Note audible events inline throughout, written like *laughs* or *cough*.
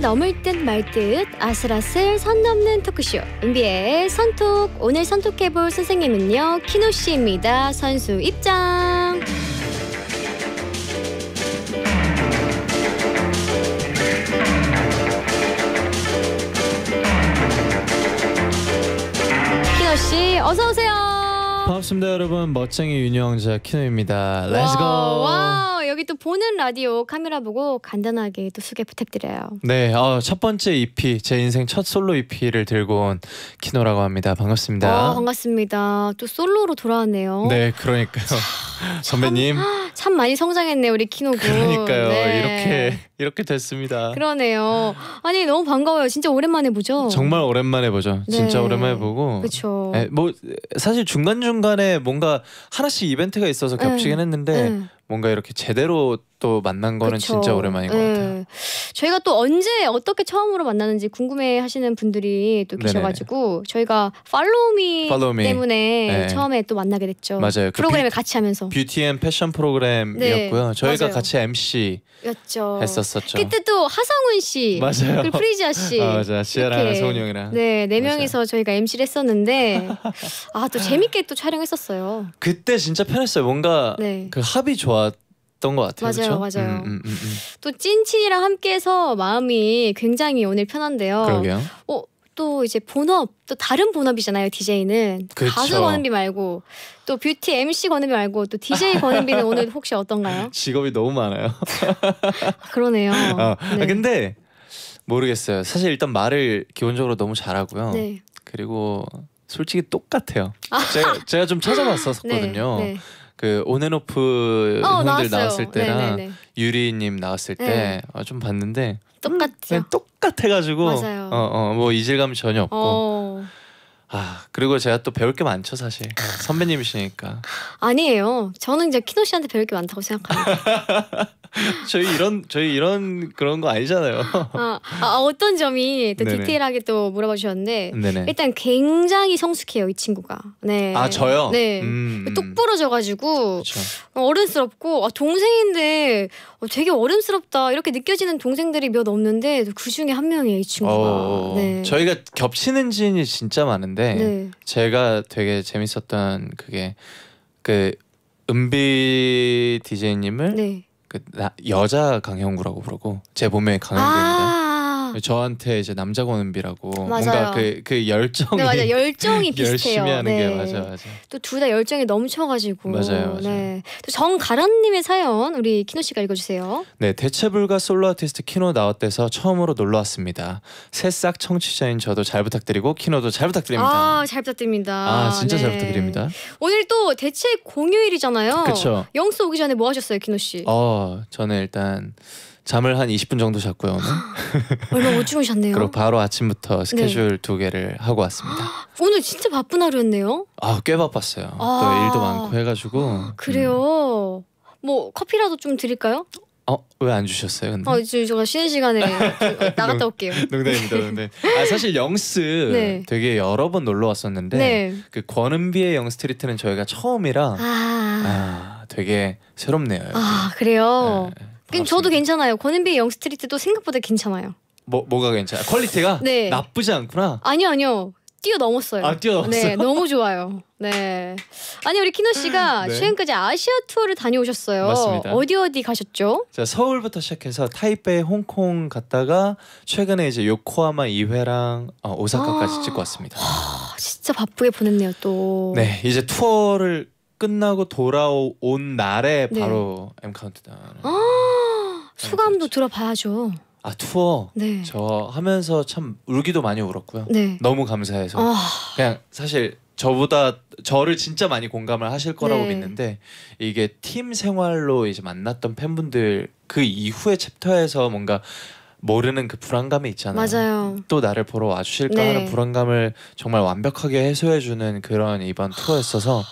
넘을 듯 말듯 듯 아슬아슬 선 넘는 토크쇼 은비의 선톡 오늘 선톡해볼 선생님은요 키노 씨입니다 선수 입장 키노 씨 어서 오세요 반갑습니다 여러분 멋쟁이 윤영자 키노입니다 렛츠고 와우. 여기 또 보는 라디오 카메라 보고 간단하게 또 소개 부탁드려요. 네, 어, 첫 번째 EP 제 인생 첫 솔로 EP를 들고 온 키노라고 합니다. 반갑습니다. 어, 반갑습니다. 또 솔로로 돌아왔네요. 네, 그러니까요. *laughs* 선배님 참 많이 성장했네 우리 키노군. 그러니까요. 네. 이렇게 이렇게 됐습니다. 그러네요. 아니 너무 반가워요. 진짜 오랜만에 보죠. 정말 오랜만에 보죠. 네. 진짜 오랜만에 보고. 그렇죠. 뭐 사실 중간 중간에 뭔가 하나씩 이벤트가 있어서 겹치긴 네. 했는데. 네. 뭔가 이렇게 제대로 또 만난 거는 그쵸. 진짜 오랜만인 것 네. 같아요. 예. 저희가 또 언제 어떻게 처음으로 만나는지 궁금해하시는 분들이 또 계셔가지고 네네. 저희가 팔로우미 f o l 때문에 네. 처음에 또 만나게 됐죠. 맞아요. 프로그램을 그 같이 하면서 뷰티 앤 패션 프로그램이었고요. 네. 저희가 맞아요. 같이 MC 였죠. 했었었죠. 그때 또 하성훈 씨, 맞아요. 그리고 프리지아 씨, 아, 맞아, 시아랑 성훈 형이랑 네네 네 명이서 저희가 MC를 했었는데 *laughs* 아 또 재밌게 또 촬영했었어요. 그때 진짜 편했어요. 뭔가 네. 그 합이 좋았. 있던것 같아요. 맞아요, 그쵸? 맞아요. 음, 음, 음, 음, 또 찐친이랑 함께해서 마음이 굉장히 오늘 편한데요. 그러게요. 어, 또 이제 본업 또 다른 본업이잖아요 DJ는 그쵸. 가수 권은비 말고 또 뷰티 MC 권은비 말고 또 DJ *laughs* 권은비는 오늘 혹시 어떤가요? 직업이 너무 많아요. 아, 그러네요. 어. *laughs* 네. 근데 모르겠어요. 사실 일단 말을 기본적으로 너무 잘하고요. 네. 그리고 솔직히 똑같아요. 제가, 제가 좀 찾아봤었거든요. *laughs* 네, 네. 그 온앤오프 어, 분들 나왔어 나왔을 때랑 네네네. 유리님 나왔을 네. 때좀 어, 봤는데 음, 똑같죠. 똑같아가지고 어 어 뭐 이질감 전혀 없고 어. 아 그리고 제가 또 배울 게 많죠 사실 선배님이시니까 아니에요 저는 이제 키노 씨한테 배울 게 많다고 생각합니다 *laughs* 저희 이런 저희 이런 그런 거 아니잖아요 아, 아 어떤 점이 또 네네. 디테일하게 또 물어봐 주셨는데 네네. 일단 굉장히 성숙해요 이 친구가 네아 저요 네 음, 음. 똑부러져가지고 어른스럽고 아, 동생인데 어, 되게 어른스럽다 이렇게 느껴지는 동생들이 몇 없는데 그 중에 한 명이에요 이 친구가. 어, 네. 저희가 겹치는 지인이 진짜 많은데 네. 제가 되게 재밌었던 그게 그 은비 디제이님을 네. 그 여자 강형구라고 부르고 제 몸에 강형구입니다. 아그 저한테 이제 남자 고은비라고 뭔가 그그 그 네, 열정이 *laughs* 네, 맞아 열정이 비슷해요. 열심히 하는 네. 게 맞아 맞아. 또둘 다 열정이 넘쳐가지고 맞아요. 맞아요. 네. 또 정가란님의 사연 우리 키노 씨가 읽어주세요. 네 대체불가 솔로 아티스트 키노 나왔대서 처음으로 놀러 왔습니다. 새싹 청취자인 저도 잘 부탁드리고 키노도 잘 부탁드립니다. 아잘 부탁드립니다. 아 진짜 네. 잘 부탁드립니다. 오늘 또 대체 공휴일이잖아요. 그렇죠. 영수 오기 전에 뭐 하셨어요 키노 씨? 어 저는 일단 잠을 한 20분 정도 잤고요. *gasps* 얼마 못 주무셨네요. 그리고 바로 아침부터 네. 스케줄 네. 두 개를 하고 왔습니다. *gasps* 오늘 진짜 바쁜 하루였네요. 아, 꽤 바빴어요. 아또 일도 많고 해가지고. 그래요. 음. 뭐 커피라도 좀 드릴까요? 어, 왜 안 주셨어요? 근데? 아, 어, 저, 제가 쉬는 시간에 *laughs* 나갔다 올게요. 농담입니다, 네. 농담. 아, 사실 영스 네. 되게 여러 번 놀러 왔었는데 네. 그 권은비의 영스트리트는 저희가 처음이라 아, 아 되게 새롭네요. 여기. 아, 그래요? 네. 그럼 저도 괜찮아요. 권은비 영스트리트도 생각보다 괜찮아요. 뭐 뭐가 괜찮아? 퀄리티가 네. 나쁘지 않구나. 아니요 아니요. 뛰어넘었어요. 아 뛰어넘었어요. 네 너무 좋아요. 네. 아니 우리 키노 씨가 네. 최근까지 아시아 투어를 다녀오셨어요. 맞습니다. 어디 어디 가셨죠? 자 서울부터 시작해서 타이베이, 홍콩 갔다가 최근에 이제 요코하마 2회랑 어, 오사카까지 아 찍고 왔습니다. 와, 진짜 바쁘게 보냈네요 또. 네 이제 투어를 끝나고 돌아온 날에 네. 바로 엠 카운트다운. 아 수감도그 아, 그렇죠. 들어봐야죠. 아 투어 네. 저 하면서 참 울기도 많이 울었고요. 네. 너무 감사해서 아... 그냥 사실 저보다 저를 진짜 많이 공감을 하실 거라고 네. 믿는데 이게 팀 생활로 이제 만났던 팬분들 그 이후의 챕터에서 뭔가 모르는 그 불안감이 있잖아요. 맞아요. 또 나를 보러 와주실까 네. 하는 불안감을 정말 완벽하게 해소해주는 그런 이번 투어였어서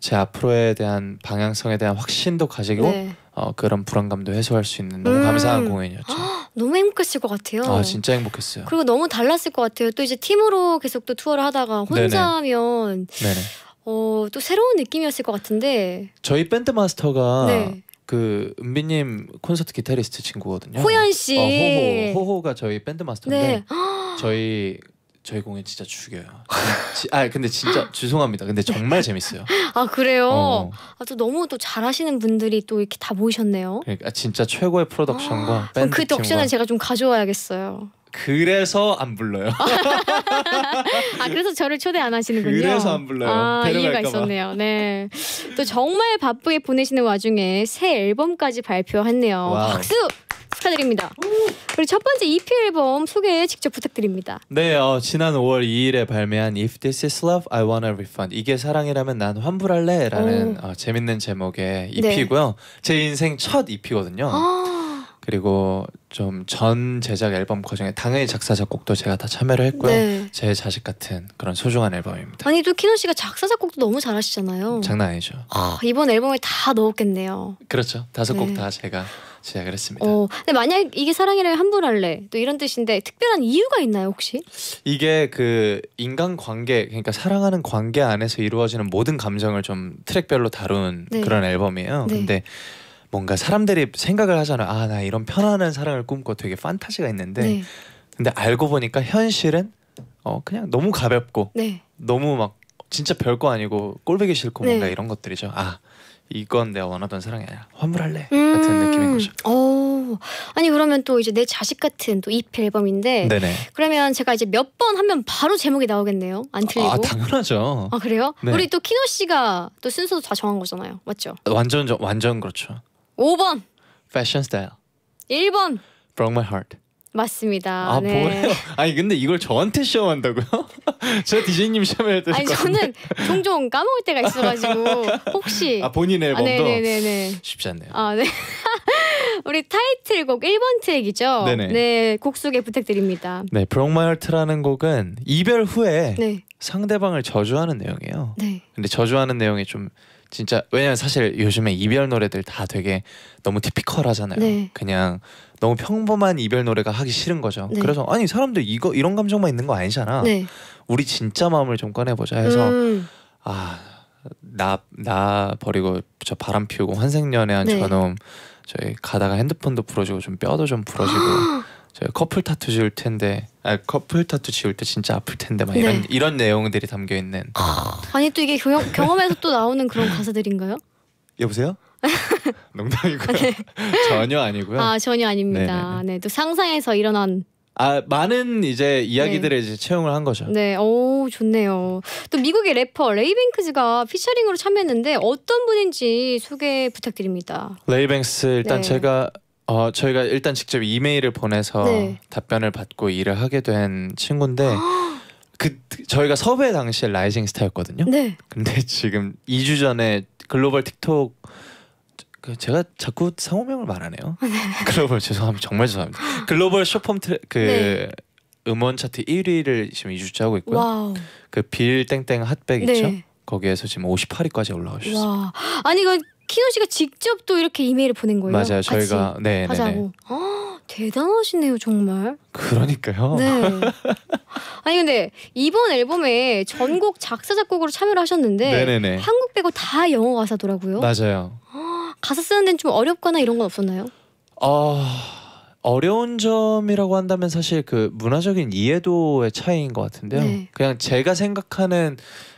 제 앞으로에 대한 방향성에 대한 확신도 가지고. 네. 어, 그런 불안감도 해소할 수 있는 너무 음. 감사한 공연이었죠. 너무 행복했을 것 같아요. 아 진짜 행복했어요. 그리고 너무 달랐을 것 같아요. 또 이제 팀으로 계속 또 투어를 하다가 혼자면 어, 또 새로운 느낌이었을 것 같은데. 저희 밴드 마스터가 네. 그 은비님 콘서트 기타리스트 친구거든요. 호연 씨. 어, 호호 호호가 저희 밴드 마스터인데 네. 저희 저희 공연 진짜 죽여요. 지, 아 근데 진짜 *laughs* 죄송합니다. 근데 정말 재밌어요. 아 그래요. 어. 아또 너무 또 잘하시는 분들이 또 이렇게 다 모이셨네요. 그러니까 진짜 최고의 프로덕션과 아, 밴드 그 덕션을 제가 좀 가져와야겠어요. 그래서 안 불러요. *laughs* 아 그래서 저를 초대 안 하시는군요. 그래서 안 불러요. 아, 이해가 있었네요. 네. 또 정말 바쁘게 보내시는 와중에 새 앨범까지 발표했네요. 와 박수. 축하드립니다. 우리 첫 번째 EP 앨범 소개 직접 부탁드립니다. 네, 어, 지난 5월 2일에 발매한 If This Is Love, I Wanna Refund 이게 사랑이라면 난 환불할래라는 어, 재밌는 제목의 EP고요. 네. E 제 인생 첫 EP거든요. 아. 그리고 좀 전 제작 앨범 과정에 당연히 작사 작곡도 제가 다 참여를 했고요. 네. 제 자식 같은 그런 소중한 앨범입니다. 아니 또 키노 씨가 작사 작곡도 너무 잘하시잖아요. 장난 아니죠. 아, 이번 앨범에 다 넣었겠네요. 그렇죠. 다섯 곡다 네. 제가 시작을 네, 했습니다. 어, 근데 만약 이게 사랑이를 함부로 할래 또 이런 뜻인데 특별한 이유가 있나요 혹시? 이게 그 인간 관계 그러니까 사랑하는 관계 안에서 이루어지는 모든 감정을 좀 트랙별로 다룬 네. 그런 앨범이에요. 네. 근데 뭔가 사람들이 생각을 하잖아. 아나 이런 편안한 사랑을 꿈꿔 되게 판타지가 있는데 네. 근데 알고 보니까 현실은 어 그냥 너무 가볍고 네. 너무 막 진짜 별거 아니고 꼴보기 싫고 네. 뭔가 이런 것들이죠. 아 이건 내가 원하던 사랑이 아니라 환불할래 음 같은 느낌인 거죠. 오. 아니 그러면 또 이제 내 자식 같은 또 EP 앨범인데 네네. 그러면 제가 이제 몇 번 하면 바로 제목이 나오겠네요. 안 아, 틀리고. 아 당연하죠. 아 그래요? 네. 우리 또 키노 씨가 또 순서도 다 정한 거잖아요. 맞죠? 완전 완전 그렇죠. 5번. 패션 스타일. 1번. Broke my heart. 맞습니다. 아 네. 뭐예요? *laughs* 아니 근데 이걸 저한테 시험한다고요? *laughs* 제가 디제이님 시험해야 될것 같은데. 아니 저는 종종 까먹을 때가 있어가지고 *laughs* 혹시 아 본인 아, 앨범도 아, 네네네 쉽지 않네요. 아 네. 우리 타이틀곡 1번 트랙이죠. 네네. 네, 곡 소개 부탁드립니다. 네, Broke My Heart라는 곡은 이별 후에 네. 상대방을 저주하는 내용이에요. 네. 근데 저주하는 내용이 좀 진짜 왜냐면 사실 요즘에 이별 노래들 다 되게 너무 티피컬하잖아요. 네. 그냥 너무 평범한 이별 노래가 하기 싫은 거죠. 네. 그래서 아니 사람들 이거 이런 감정만 있는 거 아니잖아. 네. 우리 진짜 마음을 좀 꺼내보자 해서 음. 아. 나 나 버리고 저 바람 피우고 환생연애한 네. 저놈 저희 가다가 핸드폰도 부러지고 좀 뼈도 좀 부러지고 *laughs* 저 커플 타투 지울 텐데 아 커플 타투 지울 때 진짜 아플 텐데 막 이런 네. 이런 내용들이 담겨 있는 아. 아니 또 이게 경험, 경험에서 또 나오는 그런 가사들인가요? 여보세요? *laughs* 농담이고요. 아, 네. 전혀 아니고요. 아 전혀 아닙니다. 네네. 네, 네. 네, 또 상상에서 일어난 아 많은 이제 이야기들을 네. 이제 채용을 한 거죠. 네, 오 좋네요. 또 미국의 래퍼 레이뱅크즈가 피처링으로 참여했는데 어떤 분인지 소개 부탁드립니다. 레이뱅스 일단 제가 어 저희가 일단 직접 이메일을 보내서 네. 답변을 받고 일을 하게 된 친구인데 아. 그 저희가 섭외 당시에 라이징 스타였거든요. 네. 근데 지금 2주 전에 글로벌 틱톡 그 제가 자꾸 상호명을 말하네요. 아, 네. *laughs* 글로벌 죄송합니다. 정말 죄송합니다. 글로벌 쇼폼 트레, 그 네. 음원 차트 1위를 지금 2주째 하고 있고요. 와우. 그빌 땡땡 핫백 네. 있죠? 거기에서 지금 58위까지 올라오셨어요 아니 그 키노 씨가 직접 또 이렇게 이메일을 보낸 거예요. 맞아요. 저희가 네, 하 네, 네. 아, 대단하시네요, 정말. 그러니까요. 네. *laughs* 아니 근데 이번 앨범에 전곡 작사 작곡으로 참여를 하셨는데 네네네. 네, 한국 빼고 다 영어 가사더라고요. 맞아요. *gasps* 가사 쓰는 데는 좀 어렵거나 이런 건 없었나요? 어... 어려운 점이라고 한다면 사실 그 문화적인 이해도의 차이인 것 같은데요. 네. 그냥 제가 생각하는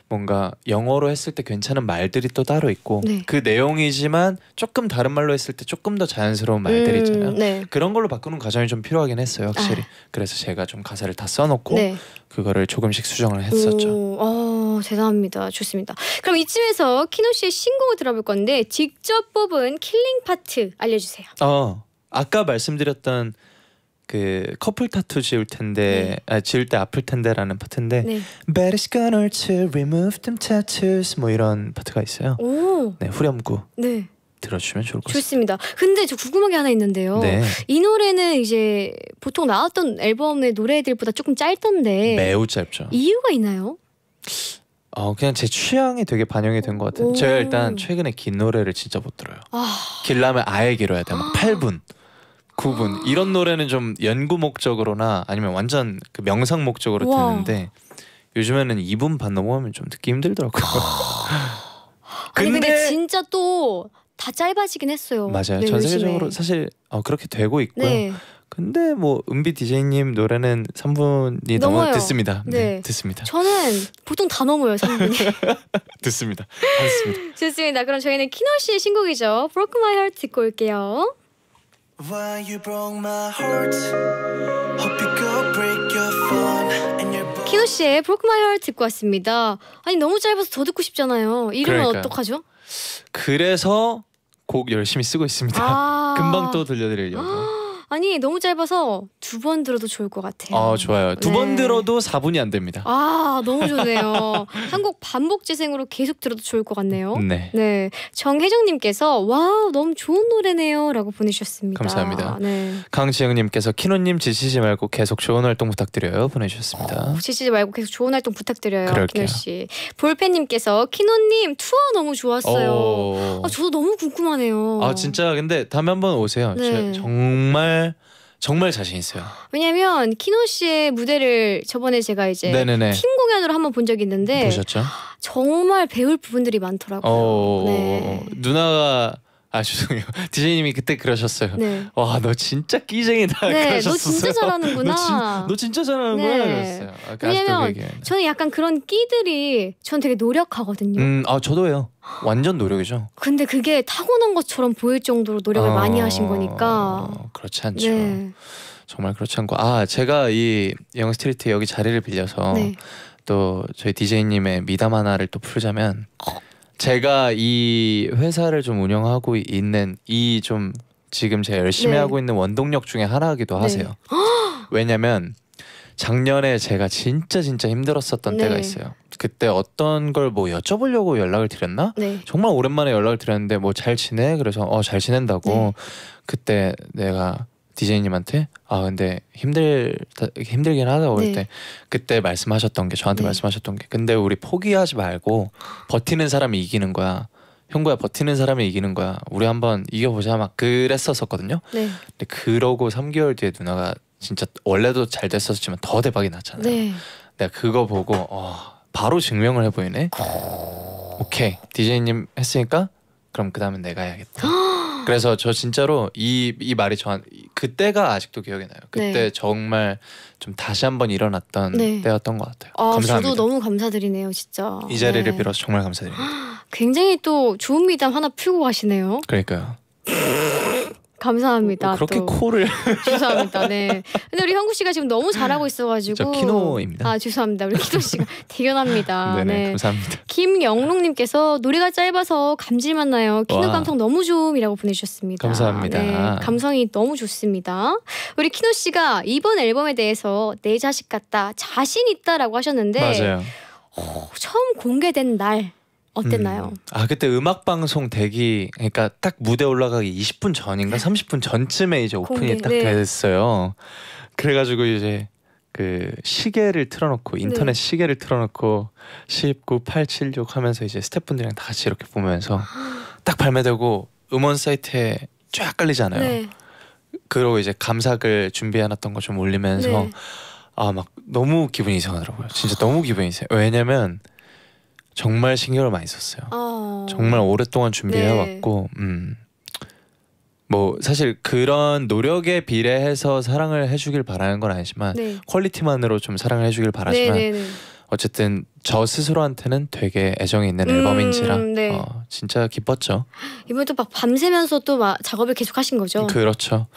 뭔가 영어로 했을 때 괜찮은 말들이 또 따로 있고 네. 그 내용이지만 조금 다른 말로 했을 때 조금 더 자연스러운 말들이 음, 있잖아요. 음, 네. 그런 걸로 바꾸는 과정이 좀 필요하긴 했어요, 확실히. 아. 그래서 제가 좀 가사를 다 써놓고 네. 그거를 조금씩 수정을 했었죠. 오, 어, 죄송합니다 좋습니다. 그럼 이쯤에서 키노 씨의 신곡을 들어볼 건데 직접 뽑은 킬링 파트 알려주세요. 어, 아까 말씀드렸던 그 커플 타투 지울 텐데 네. 아, 지울 때 아플 텐데라는 파트인데 네. But t s gonna to remove them tattoos 뭐 이런 파트가 있어요. 오. 네 후렴구. 네. 들어주시면 좋을 것 같습니다. 좋습니다. 근데 저 궁금한 게 하나 있는데요. 네. 이 노래는 이제 보통 나왔던 앨범의 노래들보다 조금 짧던데 매우 짧죠. 이유가 있나요? 어 그냥 제 취향이 되게 반영이 된 것 같아요. 제가 일단 최근에 긴 노래를 진짜 못 들어요. 아... 길라면 아예 길어야 돼. 막 아... 8분. 구분 이런 노래는 좀 연구 목적으로나 아니면 완전 그 명상 목적으로 우와. 듣는데 요즘에는 2분 반 넘어가면 좀 듣기 힘들더라고요. 근데, *laughs* 아니, 근데 진짜 또 다 짧아지긴 했어요. 맞아요. 네, 전 세계적으로 요즘에. 사실 어, 그렇게 되고 있고요. 네. 근데 뭐 은비 디제이님 노래는 3분이 넘어 듣습니다. 네. 네. 듣습니다. 저는 보통 다 넘어요 3분이. *laughs* 듣습니다. 다습니다 *laughs* 좋습니다. 그럼 저희는 키널 씨의 신곡이죠. Broke My Heart 듣고 올게요. Why you broke my heart? Hope you go break your phone and your 키노 씨의 Broke My Heart 듣고 왔습니다. 아니 너무 짧아서 더 듣고 싶잖아요. 이름은 그러니까요. 어떡하죠? 그래서 곡 열심히 쓰고 있습니다. 아~ 금방 또 들려드리려고. 아니 너무 짧아서 두 번 들어도 좋을 것 같아요. 어, 좋아요. 두번 네. 들어도 4분이 안 됩니다. 아 너무 좋네요. *laughs* 한국 반복 재생으로 계속 들어도 좋을 것 같네요. 네. 네. 정혜정님께서 와우 너무 좋은 노래네요라고 보내주셨습니다. 감사합니다. 네. 강지영님께서 키노님 지치지 말고 계속 좋은 활동 부탁드려요 보내주셨습니다. 오, 어, 지치지 말고 계속 좋은 활동 부탁드려요. 그럴게요. 씨. 볼펜님께서 키노님 투어 너무 좋았어요. 아, 저도 너무 궁금하네요. 아 진짜 근데 다음에 한번 오세요. 네. 정말 정말 자신 있어요. 왜냐면 키노 씨의 무대를 저번에 제가 이제 네네네. 팀 공연으로 한번 본 적이 있는데 보셨죠? 정말 배울 부분들이 많더라고요. 어... 네. 어, 어. 누나가 아 죄송해요. *laughs* 디제이님이 그때 그러셨어요. 네. 와너 진짜 끼쟁이다. 네, 그러셨어요. 너 진짜 잘하는구나. *laughs* 너, 진, 너 진짜 잘하는구나. 네. 그랬어요. 아, 왜냐면 저는 약간 그런 끼들이 저 되게 노력하거든요. 음, 아 저도요. 완전 노력이죠. 근데 그게 타고난 것처럼 보일 정도로 노력을 어... 많이 하신 거니까. 그렇지 않죠. 네. 정말 그렇지 않고 아 제가 이영 스트리트 여기 자리를 빌려서 네. 또 저희 디제이님의 미담 하나를 또 풀자면. 어. 제가 이 회사를 좀 운영하고 있는 이 좀 지금 제가 열심히 네. 하고 있는 원동력 중에 하나이기도 네. 하세요. 왜냐면 작년에 제가 진짜 진짜 힘들었었던 네. 때가 있어요. 그때 어떤 걸 뭐 여쭤보려고 연락을 드렸나? 네. 정말 오랜만에 연락을 드렸는데 뭐 잘 지내? 그래서 어 잘 지낸다고. 네. 그때 내가 디제이님한테 아 근데 힘들 힘들긴 하다 그럴 네. 때 그때 말씀하셨던 게 저한테 네. 말씀하셨던 게 근데 우리 포기하지 말고 버티는 사람이 이기는 거야 형구야 버티는 사람이 이기는 거야 우리 한번 이겨보자 막 그랬었었거든요 네. 근데 그러고 3개월 뒤에 누나가 진짜 원래도 잘 됐었지만 더 대박이 났잖아요 네. 내가 그거 보고 어, 바로 증명을 해보이네 어. 오케이 디제이님 했으니까 그럼 그다음에 내가 해야겠다 *laughs* 그래서 저 진짜로 이 이 말이 저한 그때가 아직도 기억이 나요. 네. 그때 네. 정말 좀 다시 한번 일어났던 네. 때였던 것 같아요. 아, 감사합니다. 저도 너무 감사드리네요, 진짜. 이 자리를 네. 빌어서 정말 감사드립니다. *gasps* 굉장히 또 좋은 미담 하나 풀고 가시네요. 그러니까요. 감사합니다. 그렇게 또. 코를 죄송합니다. 네. 근데 우리 형구 씨가 지금 너무 잘하고 있어가지고 키노입니다. 아 죄송합니다. 우리 키노 씨가 *laughs* 대견합니다. 네네, 네 감사합니다. 김영롱님께서 노래가 짧아서 감질맛 나요. 키노 와. 감성 너무 좋음이라고 보내주셨습니다. 감사합니다. 네, 감성이 너무 좋습니다. 우리 키노 씨가 이번 앨범에 대해서 내 자식 같다, 자신 있다라고 하셨는데. 맞아요. 오, 어, 처음 공개된 날 어땠나요? 음. 아 그때 음악 방송 대기 그러니까 딱 무대 올라가기 20분 전인가 30분 전쯤에 이제 오픈이 공개, 딱 네. 됐어요. 그래가지고 이제 그 시계를 틀어놓고 네. 인터넷 네. 시계를 틀어놓고 19, 8, 7, 6 하면서 이제 스태프분들이랑 다 같이 이렇게 보면서 딱 발매되고 음원 사이트에 쫙 깔리잖아요. 네. 그러고 이제 감사글 준비해놨던 거 좀 올리면서 네. 아막 너무 기분이 이상하더라고요. 진짜 너무 기분이 이상. 해요 왜냐면 정말 신경을 많이 썼어요. 어... 정말 오랫동안 준비해 왔고, 네. 예. 음. 뭐 사실 그런 노력에 비례해서 사랑을 해주길 바라는 건 아니지만 네. 퀄리티만으로 좀 사랑을 해주길 바라지만 네, 네, 네. 어쨌든 저 스스로한테는 되게 애정이 있는 음, 앨범인지라 네. 어, 진짜 기뻤죠. 이번에 또막 밤새면서 또 막 작업을 계속 하신 거죠? 그렇죠.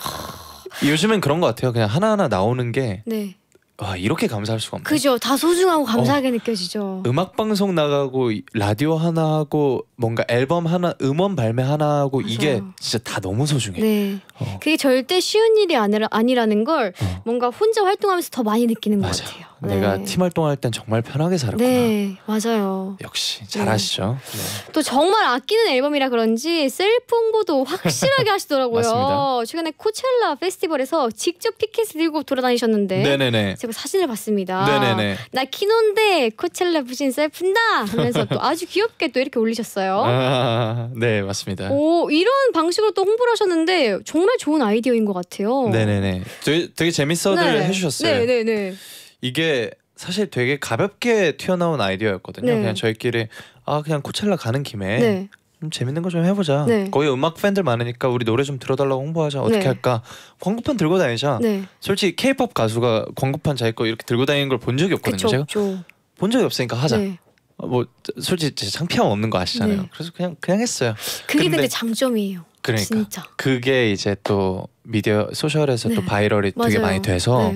요즘엔 그런 것 같아요. 그냥 하나하나 나오는 게 네. 와 아, 이렇게 감사할 수가 없네. 그죠. 다 소중하고 어, 감사하게 어. 느껴지죠. 음악 방송 나가고 라디오 하나 하고 뭔가 앨범 하나 음원 발매 하나 하고 맞아요. 이게 진짜 다 너무 소중해. 네. 어. 그게 절대 쉬운 일이 아니라, 아니라는 걸 어. 뭔가 혼자 활동하면서 더 많이 느끼는 맞아. 것 같아요. 네. 내가 팀 활동할 땐 정말 편하게 살았구나. 네, 맞아요. 역시 네. 잘하시죠. 네. 또 정말 아끼는 앨범이라 그런지 셀프 홍보도 확실하게 하시더라고요. *laughs* 맞습니다. 최근에 코첼라 페스티벌에서 직접 피켓을 들고 돌아다니셨는데 네네네. 제가 사진을 봤습니다. 네네네. 나 키노인데 코첼라 부진 셀프다 하면서 또 아주 귀엽게 또 이렇게 올리셨어요. 아, 네, 맞습니다. 오, 이런 방식으로 또 홍보를 하셨는데 정말 좋은 아이디어인 것 같아요. 네네네. 되게, 되게 재밌어들 네. 해주셨어요. 네네네. 네, 네. 이게 사실 되게 가볍게 튀어나온 아이디어였거든요. 네. 그냥 저희끼리 아 그냥 코첼라 가는 김에 네. 좀 재밌는 거 좀 해보자. 네. 거기 음악 팬들 많으니까 우리 노래 좀 들어달라고 홍보하자. 어떻게 네. 할까? 광고판 들고 다니자. 네. 솔직히 K-pop 가수가 광고판 자기 거 이렇게 들고 다니는 걸 본 적이 없거든요. 그쵸, 제가 그본 적이 없으니까 하자. 네. 어, 뭐 솔직히 제 창피함 없는 거 아시잖아요. 그래서 그냥 그냥 했어요. 그게 근데, 근데 장점이에요. 그러니까 진짜. 그게 이제 또 미디어 소셜에서 또 바이럴이 되게 많이 돼서.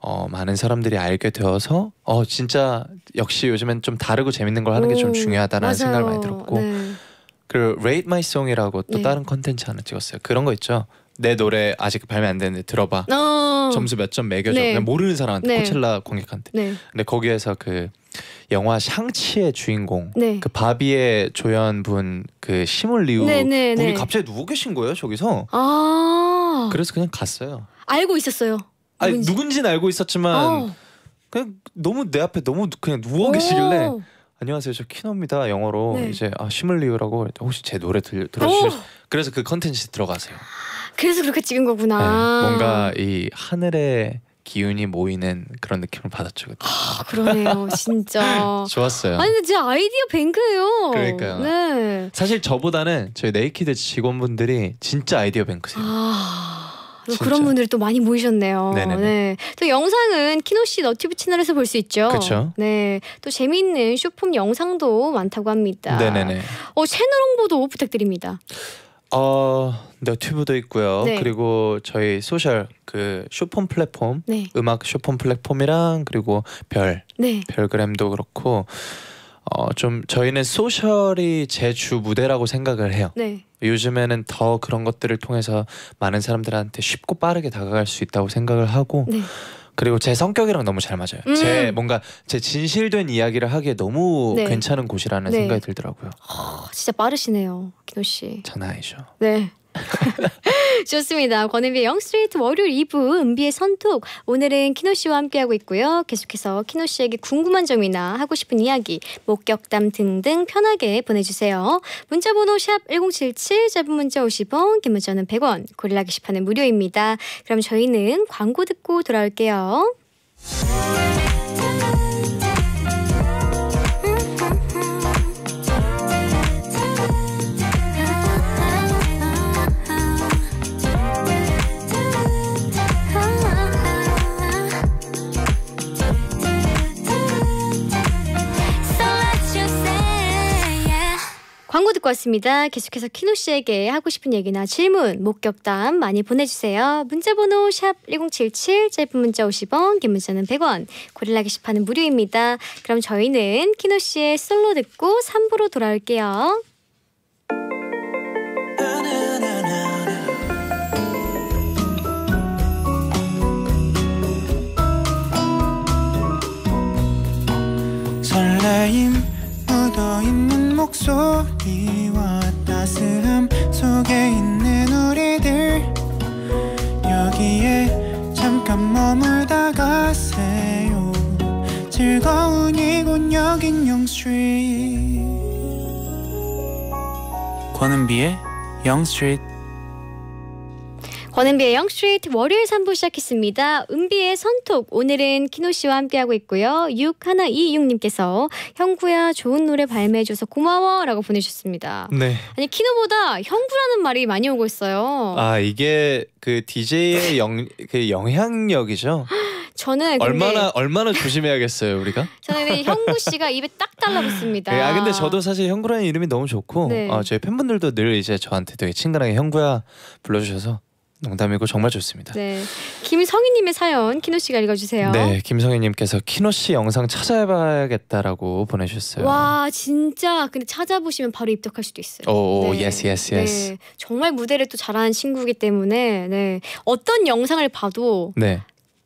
어, 많은 사람들이 알게 되어서 어 진짜 역시 요즘엔 좀 다르고 재밌는 걸 하는 게 좀 중요하다는 생각을 많이 들었고 네. 그 Rate My Song이라고 또 네. 다른 컨텐츠 하나 찍었어요. 그런 거 있죠. 내 노래 아직 발매 안 됐는데 들어봐. 어. 점수 몇 점 매겨줘. 네. 그냥 모르는 사람한테 네. 코첼라 관객한테. 네. 근데 거기에서 그 영화 샹치의 주인공 네. 그 바비의 조연분 그 시몰리우 분이 네, 네, 갑자기 누워 계신 거예요 저기서. 아. 그래서 그냥 갔어요. 알고 있었어요. 아니 누군지. 누군지는 알고 있었지만 어. 그냥 너무 내 앞에 너무 그냥 누워 계시길래 안녕하세요 저 키노입니다 영어로 네. 이제 아 시물리우라고 혹시 제 노래 들, 들어주실 오. 그래서 그 컨텐츠 들어가세요 그래서 그렇게 찍은 거구나 네, 뭔가 이하늘에 기운이 모이는 그런 느낌을 받았죠 그때. 아 그러네요 진짜 *laughs* 좋았어요 아니 근데 진짜 아이디어 뱅크예요 그러니까요 네. 사실 저보다는 저희 네이키드 직원분들이 진짜 아이디어 뱅크세요 아... 또 그런 분들이 또 많이 모이셨네요. 네네네. 네. 또 영상은 키노 씨 너튜브 채널에서 볼 수 있죠. 그렇 네. 또 재미있는 쇼폼 영상도 많다고 합니다. 네네네. 어 채널 홍보도 부탁드립니다. 어 너튜브도 있고요. 네. 그리고 저희 소셜 그 쇼폼 플랫폼, 네. 음악 쇼폼 플랫폼이랑 그리고 별 네. 별그램도 그렇고. 어, 좀 저희는 소셜이 제 주 무대라고 생각을 해요. 네. 요즘에는 더 그런 것들을 통해서 많은 사람들한테 쉽고 빠르게 다가갈 수 있다고 생각을 하고 네. 그리고 제 성격이랑 너무 잘 맞아요. 음. 제 뭔가 제 진실된 이야기를 하기에 너무 네. 괜찮은 곳이라는 네. 생각이 들더라고요. 허, 아, 진짜 빠르시네요, 기노 씨. 장난 아죠 네. *laughs* 좋습니다. 권은비의 영스트레이트 월요일 2부 은비의 선톡 오늘은 키노 씨와 함께하고 있고요. 계속해서 키노 씨에게 궁금한 점이나 하고 싶은 이야기, 목격담 등등 편하게 보내주세요. 문자번호 샵 1077, 짧은 문자 50원, 긴 문자는 100원, 고릴라 게시판은 무료입니다. 그럼 저희는 광고 듣고 돌아올게요. 광고 듣고 왔습니다. 계속해서 키노 씨에게 하고 싶은 얘기나 질문, 목격담 많이 보내주세요. 문자번호 샵 #1077 짧은 문자 50원, 긴 문자는 100원. 고릴라 게시판은 무료입니다. 그럼 저희는 키노 씨의 솔로 듣고 3부로 돌아올게요. 설레임 묻어있는 목소리 머물다 가세요 즐거운 이곳 여긴 영스트리트 권은비의 영스트리트 권은비의 영스트레이트 월요일 3부 시작했습니다. 은비의 선톡 오늘은 키노 씨와 함께하고 있고요. 6126님께서 형구야 좋은 노래 발매해줘서 고마워 라고 보내주셨습니다. 네. 아니 키노보다 형구라는 말이 많이 오고 있어요. 아 이게 그 DJ의 영, 그 영향력이죠. 저는 얼마나 얼마나 조심해야겠어요 우리가. 저는 형구 씨가 입에 딱 달라붙습니다. 네, 예, 아 근데 저도 사실 형구라는 이름이 너무 좋고 네. 어, 저희 팬분들도 늘 이제 저한테 되게 친근하게 형구야 불러주셔서 농담이고 정말 좋습니다. 네, 김성희님의 사연 키노 씨가 읽어주세요. 네, 김성희님께서 키노 씨 영상 찾아봐야겠다라고 보내주셨어요. 와, 진짜 근데 찾아보시면 바로 입덕할 수도 있어요. 오, 네. yes, yes, 네, 정말 무대를 또 잘하는 친구기 때문에 네 어떤 영상을 봐도 네.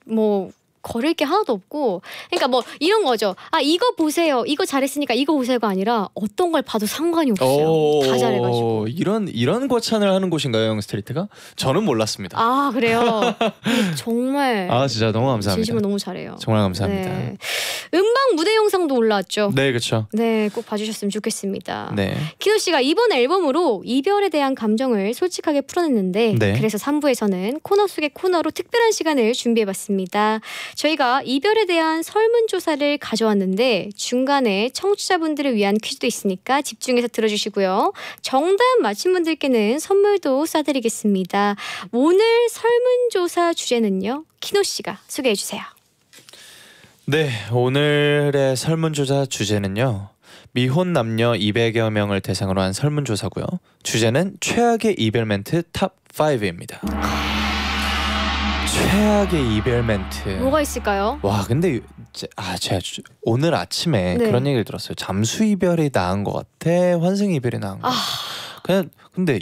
뭐 거릴 게 하나도 없고 그러니까 뭐 이런 거죠. 아 이거 보세요. 이거 잘했으니까 이거 보세요가 아니라 어떤 걸 봐도 상관이 없어요. 다 잘해가지고 이런 이런 과찬을 하는 곳인가요, 형 스트리트가? 저는 몰랐습니다. 아 그래요. *laughs* 네, 정말 아 진짜 너무 감사합니다. 진심으로 너무 잘해요. 정말 감사합니다. 네. 음방 무대 영상도 올라왔죠. 네 그렇죠. 네꼭 봐주셨으면 좋겠습니다. 네 키노 씨가 이번 앨범으로 이별에 대한 감정을 솔직하게 풀어냈는데 네. 그래서 3부에서는 코너 속의 코너로 특별한 시간을 준비해봤습니다. 저희가 이별에 대한 설문조사를 가져왔는데 중간에 청취자분들을 위한 퀴즈도 있으니까 집중해서 들어주시고요. 정답 맞힌 분들께는 선물도 쏴드리겠습니다. 오늘 설문조사 주제는요. 키노 씨가 소개해 주세요. 네, 오늘의 설문조사 주제는요. 미혼 남녀 200여 명을 대상으로 한 설문조사고요. 주제는 최악의 이별 멘트 탑 5입니다. 최악의 이별 멘트. 뭐가 있을까요? 와 근데 아 제가 오늘 아침에 네. 그런 얘기를 들었어요. 잠수 이별이 나은 것 같아. 환승 이별이 나은 것 같아. 아. 그냥 근데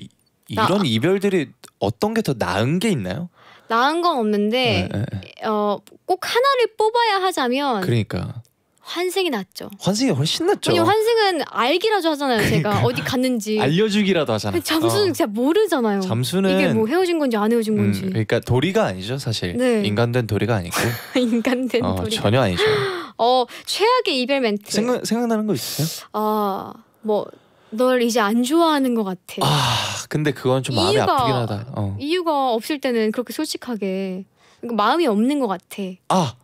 이- 나- 아. 이별들이 어떤 게 더 나은 게 있나요? 나은 건 없는데 네. 네, 네. 어, 꼭 하나를 뽑아야 하자면 그러니까 환승이 낫죠. 환승이 훨씬 낫죠. 아니 환승은 알기라도 하잖아요. 그러니까. 제가 어디 갔는지 알려주기라도 하잖아. 잠수는 어. 제가 모르잖아요. 잠수는 이게 뭐 헤어진 건지 안 헤어진 음, 건지. 음, 그러니까 도리가 아니죠 사실. 네. 인간된 도리가 아니고. *laughs* 인간된 어, 도리 전혀 아니죠. 어 최악의 이별 멘트. 생각 생각나는 거 있어요? 아뭐 어, 이제 안 좋아하는 것 같아. 아 근데 그건 좀 마음이 이유가, 아프긴 하다. 어. 이유가 없을 때는 그렇게 솔직하게 그러니까 마음이 없는 것 같아. 아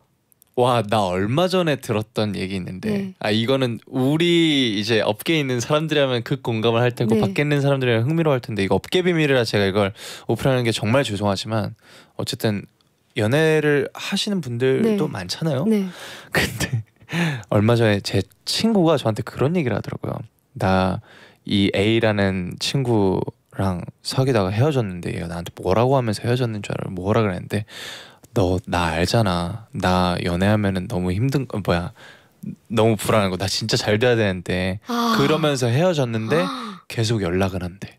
와나 얼마 전에 들었던 얘기 있는데 네. 아 이거는 우리 이제 업계에 있는 사람들이라면 극 그 공감을 할 테고 네. 밖에 있는 사람들이라면 흥미로울 텐데 이거 업계 비밀이라 제가 이걸 오픈하는 게 정말 죄송하지만 어쨌든 연애를 하시는 분들도 네. 많잖아요. 네. *laughs* 근데 얼마 전에 제 친구가 저한테 그런 얘기를 하더라고요. 나 이 A라는 친구랑 사귀다가 헤어졌는데 얘가 나한테 뭐라고 하면서 헤어졌는 줄 알아요. 뭐라 그랬는데 너나 알잖아. 나 연애하면은 너무 힘든 거 뭐야. 너무 불안한 거. 나 진짜 잘 돼야 되는데. 아. 그러면서 헤어졌는데 아. 계속 연락을 한대.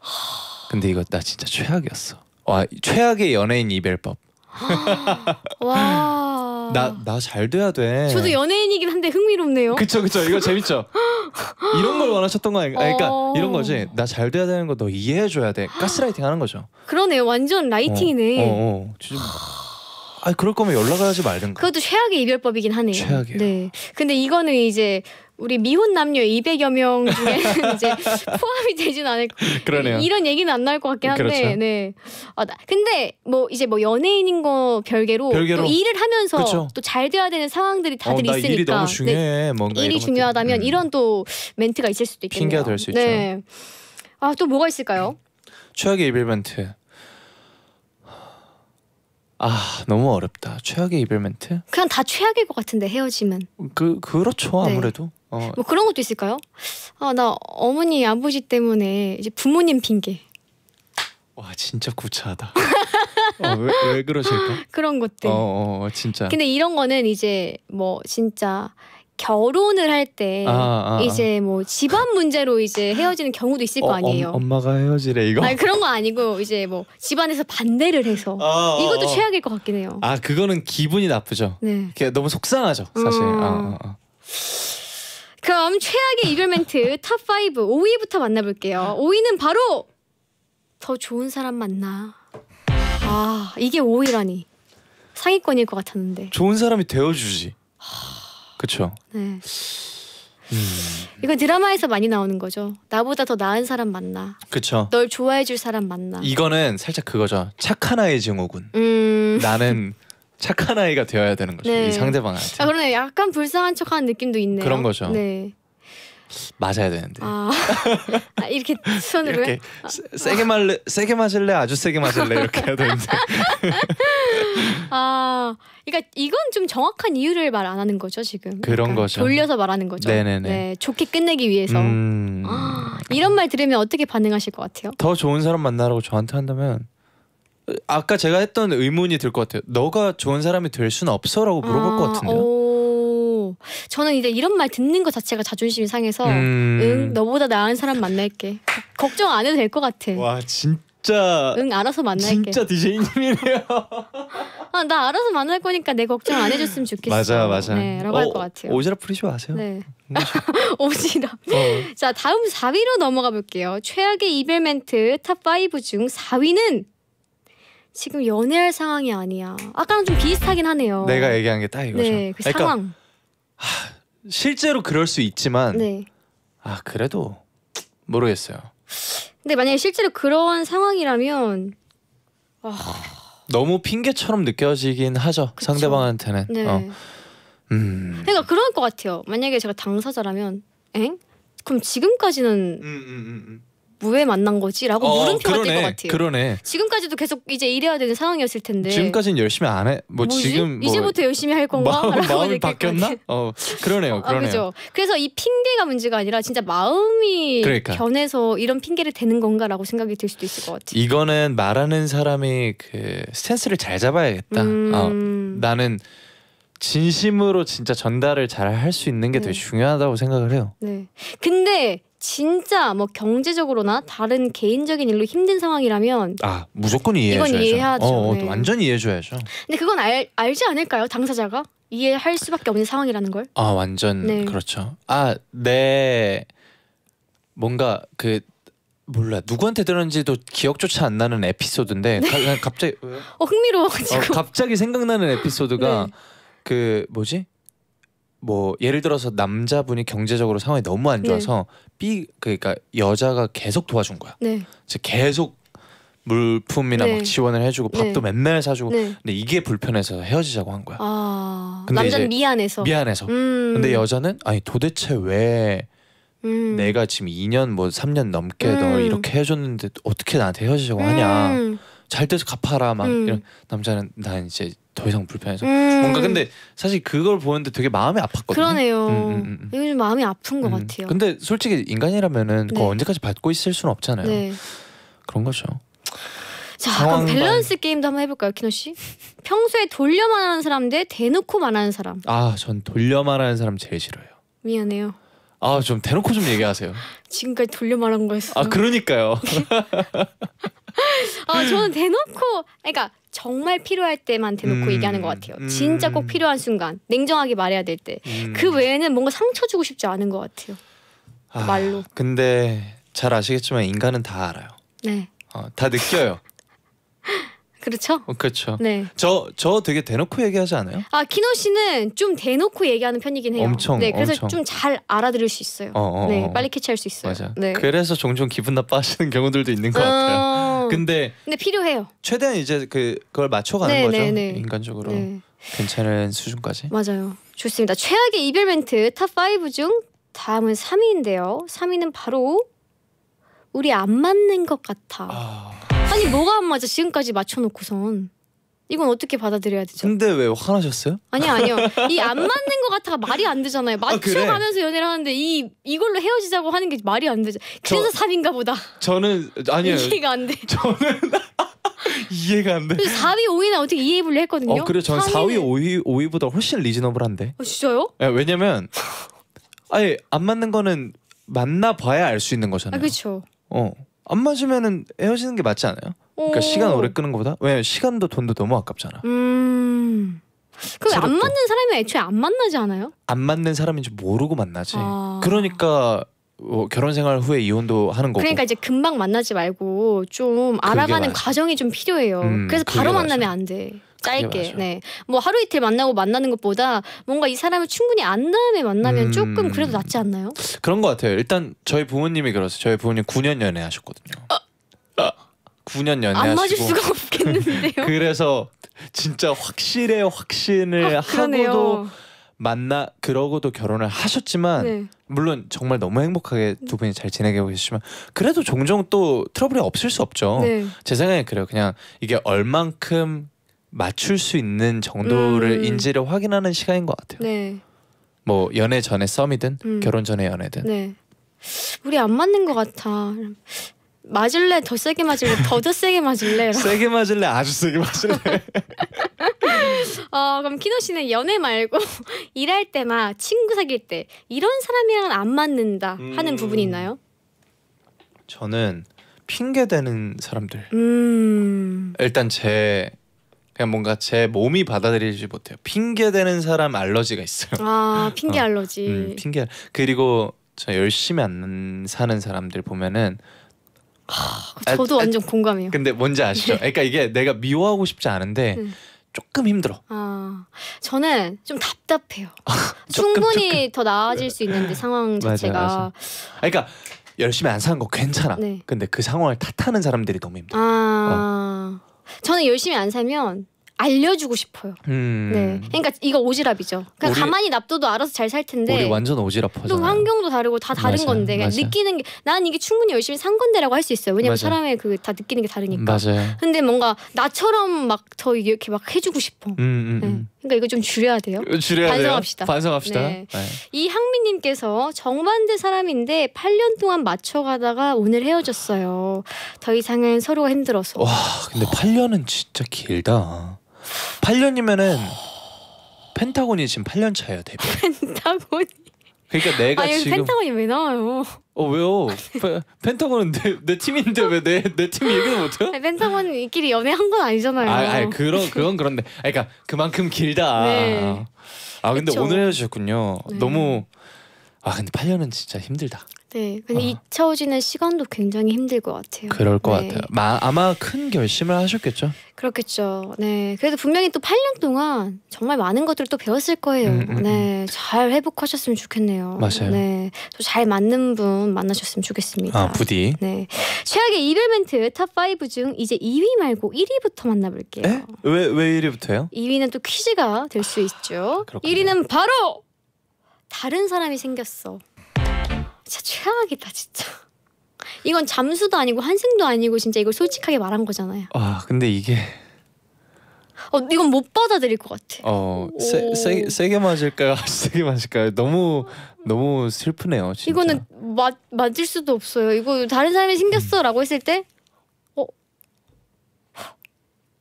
아. 근데 이거 나 진짜 최악이었어. 와 최악의 연예인 이별법. 아. 와. *laughs* 나나 잘 돼야 돼. 저도 연예인이긴 한데 흥미롭네요. 그쵸 그쵸 이거 재밌죠. *laughs* *laughs* 이런 걸 원하셨던 거아니 그러니까 어. 이런 거지. 나 잘 돼야 되는 거 너 이해해 줘야 돼. 가스라이팅 하는 거죠. *gasps* 그러네 완전 라이팅이네. 어, 어, 어. 진짜 아 그럴 거면 연락을 하지 말든가. 그것도 최악의 이별법이긴 하네요. 최악이에요. 네. 근데 이거는 이제 우리 미혼 남녀 200여 명 중에 *laughs* *laughs* 이제 포함이 되진 않을 그러네요. 이런 얘기는 안 나올 것 같긴 한데 그렇죠. 네. 아, 근데 뭐 이제 뭐 연예인인 거 별개로, 별개로. 또 일을 하면서 그렇죠. 또잘 돼야 되는 상황들이 어, 다들 어, 있으니까 일이 너무 중요해. 네. 뭔가 일이 중요하다면 음. 이런 또 멘트가 있을 수도 있겠네요. 핑계가 될수 있죠. 네. 아또 뭐가 있을까요? 최악의 이별 멘트. 아 너무 어렵다. 최악의 이별 멘트? 그냥 다 최악일 것 같은데 헤어지면. 그 그렇죠 네. 아무래도. 네. 어. 뭐 그런 것도 있을까요? 아 나 어머니 아버지 때문에 이제 부모님 핑계. 와 진짜 구차하다. 어, 왜, 왜 그러실까? *laughs* 그런 것들. 어, 어, 어 진짜. 근데 이런 거는 이제 뭐 진짜 결혼을 할때 아, 아, 아, 이제 뭐 집안 문제로 이제 헤어지는 경우도 있을 어, 거 아니에요. 엄, 마가 헤어지래 이거. 아니 그런 거 아니고 이제 뭐 집안에서 반대를 해서 아, 어, 이것도 어. 최악일 것 같긴 해요. 아 그거는 기분이 나쁘죠. 네. 너무 속상하죠 사실. 음. 아, 아, 그럼 최악의 이별 멘트 탑5 *laughs* 5위부터 만나볼게요. 5위는 바로 더 좋은 사람 만나. 아 이게 5위라니 상위권일 것 같았는데. 좋은 사람이 되어주지. 그렇죠. 네. 음. 이건 드라마에서 많이 나오는 거죠. 나보다 더 나은 사람 만나. 그쵸. 널 좋아해줄 사람 만나. 이거는 살짝 그거죠. 착한 아이 증후군. 음. 나는 착한 아이가 되어야 되는 거죠. 네. 이 상대방한테. 아, 그러네. 약간 불쌍한 척하는 느낌도 있네요. 그런 거죠. 네. 맞아야 되는데. 아, 아 이렇게 손으로 이렇게 아. 세게 말 세게 마실래 아주 세게 마실래 이렇게 해야 되는데. *laughs* 아, 그러니까 이건 좀 정확한 이유를 말 안 하는 거죠 지금. 그런 거죠. 돌려서 말하는 거죠. 네네네. 네, 좋게 끝내기 위해서. 음... 아, 이런 말 들으면 어떻게 반응하실 것 같아요? 더 좋은 사람 만나라고 저한테 한다면 아까 제가 했던 의문이 들 것 같아요. 너가 좋은 사람이 될수 없어라고 물어볼 아, 것 같은데요. 오. 저는 이제 이런 말 듣는 것 자체가 자존심이 상해서 음. 응 너보다 나은 사람 만날게 걱정 안 해도 될 것 같아 와 진짜 응 알아서 만날게 진짜 디제님이네요 아, 나 알아서 만날 거니까 내 걱정 안 해줬으면 좋겠어 맞아 맞아 네, 라고 할것 어, 같아요 오지랖 프리쇼 아세요? 네 *laughs* 오지랖 어. 자 다음 4위로 넘어가 볼게요 최악의 이별 멘트 탑5 중 4위는 지금 연애할 상황이 아니야. 아까랑 좀 비슷하긴 하네요. 내가 얘기한 게 딱 이거죠. 네, 그 그러니까 하, 실제로 그럴 수 있지만 네. 아 그래도 모르겠어요. 근데 만약에 실제로 그런 상황이라면 아... 너무 핑계처럼 느껴지긴 하죠 그쵸? 상대방한테는. 네. 어. 음. 그러니까 그런 것 같아요. 만약에 제가 당사자라면 엥? 그럼 지금까지는 음, 음, 음, 음. 왜 만난 거지라고 어, 물음표가 뜰것 같아요. 그러네. 지금까지도 계속 이제 일해야 되는 상황이었을 텐데. 지금까지는 열심히 안 해. 뭐 뭐지? 지금 뭐 이제부터 열심히 할 건가? 마, *laughs* 마음이 바뀌었나? 어 그러네요. 아, 그러네요. 아, 그죠. 그래서 이 핑계가 문제가 아니라 진짜 마음이 그러니까. 변해서 이런 핑계를 대는 건가라고 생각이 들 수도 있을 것 같아요. 이거는 말하는 사람이 그 스탠스를 잘 잡아야겠다. 어, 음... 어, 나는 진심으로 진짜 전달을 잘 할 수 있는 게 네. 되게 중요하다고 생각을 해요. 네. 근데 진짜 뭐 경제적으로나 다른 개인적인 일로 힘든 상황이라면 아 무조건 이해해줘야죠. 이건 이해하죠. 어, 어, 네. 완전 이해해줘야죠. 근데 그건 알, 알지 않을까요? 당사자가 이해할 수밖에 없는 상황이라는 걸. 아 완전 네. 그렇죠. 아내 네. 뭔가 그 몰라 누구한테 들었는지도 기억조차 안 나는 에피소드인데 가, *laughs* 갑자기 어 흥미로워 가지고 어, 갑자기 생각나는 에피소드가. 네. 그 뭐지? 뭐 예를 들어서 남자분이 경제적으로 상황이 너무 안 좋아서 네. B 그러니까 여자가 계속 도와준 거야. 네. 계속 물품이나 네. 막 지원을 해주고 네. 밥도 네. 맨날 사주고 네. 근데 이게 불편해서 헤어지자고 한 거야. 아... 남자는 미안해서. 미안해서. 음... 근데 여자는 아니 도대체 왜 음... 내가 지금 2년 뭐 3년 넘게 음... 너 이렇게 해줬는데 어떻게 나한테 헤어지자고 음. 하냐. 잘 돼서 갚아라 막 음. 이런 남자는 난 이제 더 이상 불편해서 음. 뭔가 근데 사실 그걸 보는데 되게 마음이 아팠거든요. 그러네요. 음, 음, 음, 음. 이건 좀 마음이 아픈 것 같아요. 근데 솔직히 인간이라면은 네. 그거 언제까지 받고 있을 수는 없잖아요. 네. 그런 거죠. 자 그럼 밸런스 게임도 한번 해볼까요, 키노 씨? 평소에 돌려 말하는 사람 대 대놓고 말하는 사람. 아, 전 돌려 말하는 사람 제일 싫어요. 미안해요. 아, 좀 대놓고 좀 얘기하세요. *laughs* 지금까지 돌려 말한 거였어요. 아, 그러니까요. *laughs* 아, *laughs* 저는 대놓고 그러니까 정말 필요할 때만 대놓고 음, 얘기하는 것 같아요. 음. 진짜 꼭 음. 필요한 순간, 냉정하게 말해야 될 때. 음. 그 외에는 뭔가 상처 주고 싶지 않은 것 같아요. 아, 말로. 근데 잘 아시겠지만 인간은 다 알아요. 네. 어, 다 느껴요. *laughs* 그렇죠? 어, 그렇죠. 네. 저 저 되게 대놓고 얘기하지 않아요? 아 키노 씨는 좀 대놓고 얘기하는 편이긴 해요. 엄청. 네, 그래서 좀 잘 알아들을 수 있어요. 어, 어, 네, 어. 빨리 캐치할 수 있어요. 맞아. 네. 그래서 종종 기분 나빠하시는 경우들도 있는 것 어, 같아요. 근데 근데 필요해요. 최대한 이제 그 그걸 맞춰가는 네, 거죠. 네, 네. 인간적으로 네. 괜찮은 수준까지. 맞아요. 좋습니다. 최악의 이별 멘트 탑 5 중 다음은 3위인데요. 3위는 바로 우리 안 맞는 것 같아. 아... 아니 뭐가 안 맞아? 지금까지 맞춰놓고선. 이건 어떻게 받아들여야 되죠? 근데 왜 화나셨어요? 아니요 아니요 *laughs* 이 안 맞는 것 같아가 말이 안 되잖아요 아, 맞춰가면서 아, 그래? 연애를 하는데 이 이걸로 헤어지자고 하는 게 말이 안 되죠 그래서 3인가 보다 저는 아니요 이해가 안돼 저는 이해가 안 돼. 4위 *laughs* 5위는 어떻게 이해해보 했거든요. 어, 그래 저는 4위 5위 5위보다 훨씬 리즈너블한데. 어, 진짜요? 네, 왜냐면 아예 안 맞는 거는 만나 봐야 알 수 있는 거잖아요. 아, 그렇죠. 어. 안 맞으면은 헤어지는 게 맞지 않아요? 그러니까 시간 오래 끄는 것보다 왜 시간도 돈도 너무 아깝잖아. 음. 그럼 안 맞는 사람이 애초에 안 만나지 않아요? 안 맞는 사람인지 모르고 만나지. 아... 그러니까 뭐 결혼 생활 후에 이혼도 하는 거 그러니까 이제 금방 만나지 말고 좀 알아가는 과정이 좀 필요해요. 음, 그래서 바로 만나면 안 돼. 짧게. 네. 뭐 하루 이틀 만나고 만나는 것보다 뭔가 이 사람을 충분히 안 다음에 만나면 음... 조금 그래도 낫지 않나요? 그런 것 같아요. 일단 저희 부모님이 그러세요. 저희 부모님 9년 연애하셨거든요. 어? 9년 연애하시고 안 맞을 수가 없겠는데요. *laughs* 그래서 진짜 확실해 확신을 아, 하고도 만나 그러고도 결혼을 하셨지만 네. 물론 정말 너무 행복하게 두 분이 잘 지내고 계시지만 그래도 종종 또 트러블이 없을 수 없죠. 네. 제 생각에 그래요. 그냥 이게 얼만큼 맞출 수 있는 정도를 음. 인지를 확인하는 시간인 것 같아요. 네. 뭐 연애 전에 썸이든 음. 결혼 전에 연애든. 네. 우리 안 맞는 것 같아. 맞을래 더 세게 맞을래 더 더 세게 맞을래 *laughs* 세게 맞을래 아주 세게 맞을래 *laughs* 어 그럼 키노 씨는 연애 말고 *laughs* 일할 때 막 친구 사귈 때 이런 사람이랑은 안 맞는다 하는 음... 부분이 있나요? 저는 핑계 대는 사람들 음... 일단 제 그냥 뭔가 제 몸이 받아들이지 못해요 핑계 대는 사람 알러지가 있어요 아 핑계 어. 알러지 어, 음, 핑계 그리고 저 열심히 안 사는 사람들 보면은 하, 아, 저도 아, 완전 아, 공감해요. 근데 뭔지 아시죠? 네. 그러니까 이게 내가 미워하고 싶지 않은데 음. 조금 힘들어. 아, 저는 좀 답답해요. 아, *laughs* 충분히 조금. 더 나아질 수 있는데 상황 자체가. 맞아, 맞아. 그러니까 열심히 안사거 괜찮아. 네. 근데 그 상황을 탓하는 사람들이 너무 힘들어. 아, 어. 저는 열심히 안 사면 알려주고 싶어요. 음. 네, 그러니까 이거 오지랖이죠. 그냥 우리, 가만히 놔둬도 알아서 잘 살 텐데. 우리 완전 오지랖하잖아. 또 환경도 다르고 다 다른 맞아, 건데 맞아. 느끼는 게난 이게 충분히 열심히 산 건데라고 할 수 있어요. 왜냐면 사람의 그 다 느끼는 게 다르니까. 맞아요. 근데 뭔가 나처럼 막더 이렇게 막 해주고 싶어. 음, 음, 음, 네. 그러니까 이거 좀 줄여야 돼요. 어, 줄여야 반성합시다. 돼요? 반성합시다. 네. 네. 이 항민님께서 정반대 사람인데 8년 동안 맞춰가다가 오늘 헤어졌어요. 더 이상은 서로가 힘들어서. 와, 근데 8년은 진짜 길다. 8년이면은 펜타곤이 지금 8년 차예요 데뷔. 펜타곤. 그러니까 내가 아니, 지금 펜타곤이 왜 나와요? 어 왜요? 펜, 타곤은 내, 내 팀인데 왜 내 내팀 얘기도 못해요? 펜타곤끼리 연애한 건 아니잖아요. 아, 아니, 그런 그건 그런데, 그러니까 그만큼 길다. 네. 아 근데 그쵸? 오늘 해주셨군요. 네. 너무 아 근데 8년은 진짜 힘들다. 네, 근데 어. 잊혀지는 시간도 굉장히 힘들 것 같아요. 그럴 것 네. 같아요. 마, 아마 큰 결심을 하셨겠죠. 그렇겠죠. 네, 그래도 분명히 또 8년 동안 정말 많은 것들을 또 배웠을 거예요. 음, 음, 네, 음. 잘 회복하셨으면 좋겠네요. 맞아요. 네, 또 잘 맞는 분 만나셨으면 좋겠습니다. 아 부디. 네, 최악의 이별 멘트 탑 5 중 이제 2위 말고 1위부터 만나볼게요. 왜왜 1위부터요? 2위는 또 퀴즈가 될 수 있죠. 그렇군요. 1위는 바로 다른 사람이 생겼어. 진짜 최악이다 진짜. 이건 잠수도 아니고 한승도 아니고 진짜 이걸 솔직하게 말한 거잖아요. 아 근데 이게 어 이건 못 받아들일 것 같아. 어 세, 세, 세게 맞을까요? 세게 맞을까요? 너무 너무 슬프네요. 진짜. 이거는 맞 맞을 수도 없어요. 이거 다른 사람이 생겼어라고 음. 했을 때 어,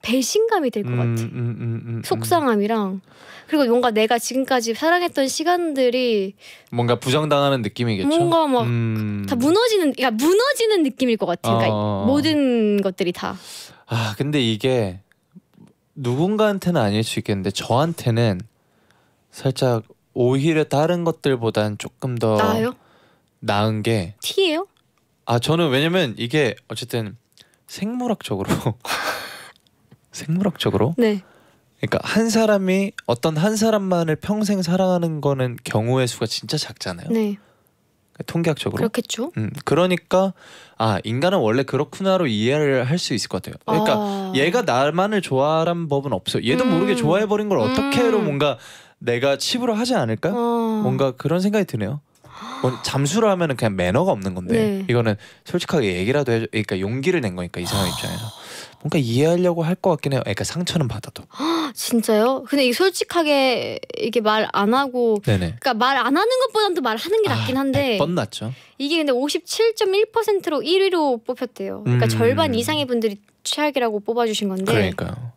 배신감이 될것 음, 같아. 음, 음, 음, 음. 속상함이랑 그리고 뭔가 내가 지금까지 사랑했던 시간들이 뭔가 부정당하는 느낌이겠죠. 뭔가 막다 음... 무너지는, 그러니까 무너지는 느낌일 것 같아요. 그러니까 어, 어... 모든 것들이 다. 아 근데 이게 누군가한테는 아닐 수 있겠는데 저한테는 살짝 오히려 다른 것들보단 조금 더 나아요? 나은 게 티예요? 아 저는 왜냐면 이게 어쨌든 생물학적으로 *laughs* 생물학적으로 네. 그러니까 한 사람이 어떤 한 사람만을 평생 사랑하는 거는 경우의 수가 진짜 작잖아요. 네. 통계학적으로 그렇겠죠. 음, 그러니까 아 인간은 원래 그렇구나로 이해를 할 수 있을 것 같아요. 그러니까 아... 얘가 나만을 좋아하란 법은 없어. 얘도 음... 모르게 좋아해 버린 걸 어떻게로 음... 뭔가 내가 칩으로 하지 않을까? 어... 뭔가 그런 생각이 드네요. 잠수를 하면은 그냥 매너가 없는 건데 네. 이거는 솔직하게 얘기라도 해줘. 그러니까 용기를 낸 거니까 이 상황 입장에서. 뭔가 이해하려고 할 것 같긴 해요. 그러니까 상처는 받아도. 아 진짜요? 근데 이게 솔직하게 이게 말 안 하고, 네네. 그러니까 말 안 하는 것보다는 또 말하는 게 아, 낫긴 한데. 아, 1 낫죠. 이게 근데 57.1%로 1위로 뽑혔대요. 그러니까 음. 절반 이상의 분들이 최악이라고 뽑아주신 건데. 그러니까요.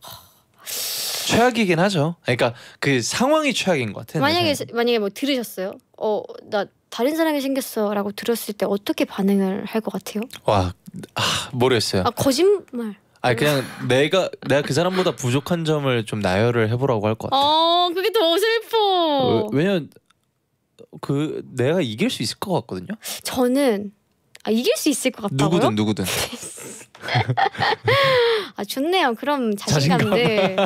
최악이긴 하죠. 그러니까 그 상황이 최악인 것 같아요. 만약에 네. 만약에 뭐 들으셨어요? 어 나 다른 사람이 생겼어라고 들었을 때 어떻게 반응을 할 것 같아요? 와 아, 모르겠어요. 아 거짓말. 아 그냥 내가 내가 그 사람보다 부족한 점을 좀 나열을 해보라고 할 것 같아. 어 그게 더 슬퍼. 왜, 어, 왜냐면 그 내가 이길 수 있을 것 같거든요. 저는 아, 이길 수 있을 것 같다고요? 누구든 누구든. *laughs* 아 좋네요. 그럼 자신감들.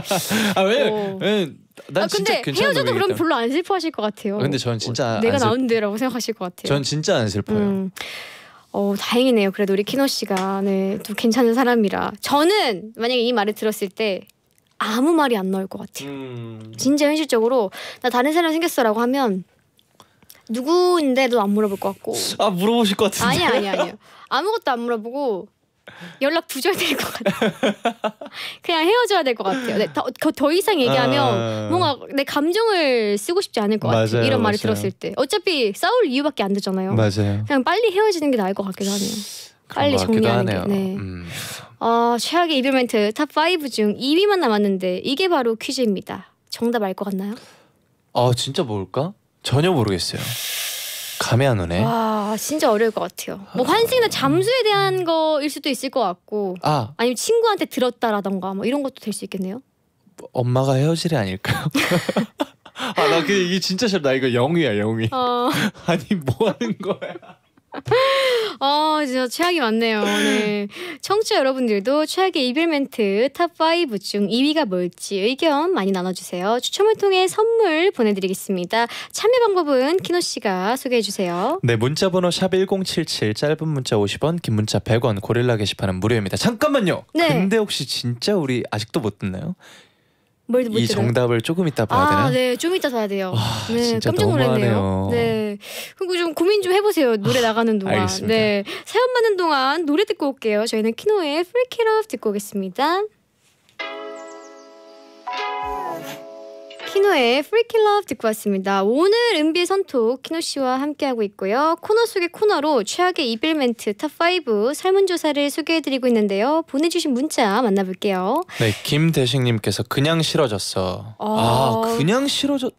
아 왜? 어. 왜? 난 아, 근데 헤어져도 그럼 별로 안 슬퍼하실 것 같아요. 아, 근데 전 진짜 어, 내가 슬... 나은 데라고 생각하실 것 같아요. 전 진짜 안 슬퍼요. 음. 어, 다행이네요. 그래도 우리 키노 씨가 네, 또 괜찮은 사람이라. 저는 만약에 이 말을 들었을 때 아무 말이 안 나올 것 같아요. 음. 진짜 현실적으로 나 다른 사람 생겼어라고 하면 누구인데도 안 물어볼 것 같고. 아 물어보실 것 같은데. 아니 아니 아니요. 아무것도 안 물어보고 연락 두절될 것 같아. *laughs* 그냥 헤어져야 될 것 같아요. 네, 더, 더 이상 얘기하면 아... 뭔가 내 감정을 쓰고 싶지 않을 것 같아요. 이런 말을 맞아요. 들었을 때. 어차피 싸울 이유밖에 안 되잖아요. 맞아요. 그냥 빨리 헤어지는 게 나을 것 같기도 하네요. 빨리 정리하는 하네요. 게. 네. 음. 어, 최악의 이별 멘트 탑 5 중 2위만 남았는데 이게 바로 퀴즈입니다. 정답 알 것 같나요? 아 진짜 뭘까? 전혀 모르겠어요. 감이 안 오네. 와 진짜 어려울 것 같아요. 뭐 환승이나 잠수에 대한 거일 수도 있을 것 같고, 아 아니면 친구한테 들었다라던가 뭐 이런 것도 될 수 있겠네요. 엄마가 헤어질이 아닐까요? *laughs* 아나 그 이게 진짜 싫다. 나 이거 영이야 영이. 어... *laughs* 아니 뭐 하는 거야? *laughs* 어, 진짜 최악이 많네요. 네. 청취자 여러분들도 최악의 이별 멘트 탑5 중 2위가 뭘지 의견 많이 나눠주세요. 추첨을 통해 선물 보내드리겠습니다. 참여 방법은 키노 씨가 소개해주세요. 네, 문자번호 샵 1077, 짧은 문자 50원, 긴 문자 100원, 고릴라 게시판은 무료입니다. 잠깐만요. 네. 근데 혹시 진짜 우리 아직도 못 듣나요? 뭘, 이 들어요? 정답을 조금 이따 봐야 아, 되나? 네, 좀 이따 봐야 돼요. 아, 네, 깜짝 놀랐네요. 네, 그리고 좀 고민 좀 해보세요. 노래 아, 나가는 동안. 알겠습니다. 네, 사연 받는 동안 노래 듣고 올게요. 저희는 키노의 Freak It Off 듣고 오겠습니다. 키노의 프리키 러브 듣고 왔습니다. 오늘 은비의 선톡 키노 씨와 함께하고 있고요. 코너 속의 코너로 최악의 이별 멘트 탑 5 설문조사를 소개해드리고 있는데요. 보내주신 문자 만나볼게요. 네, 김대식님께서 그냥 싫어졌어. 어... 아, 그냥 싫어졌...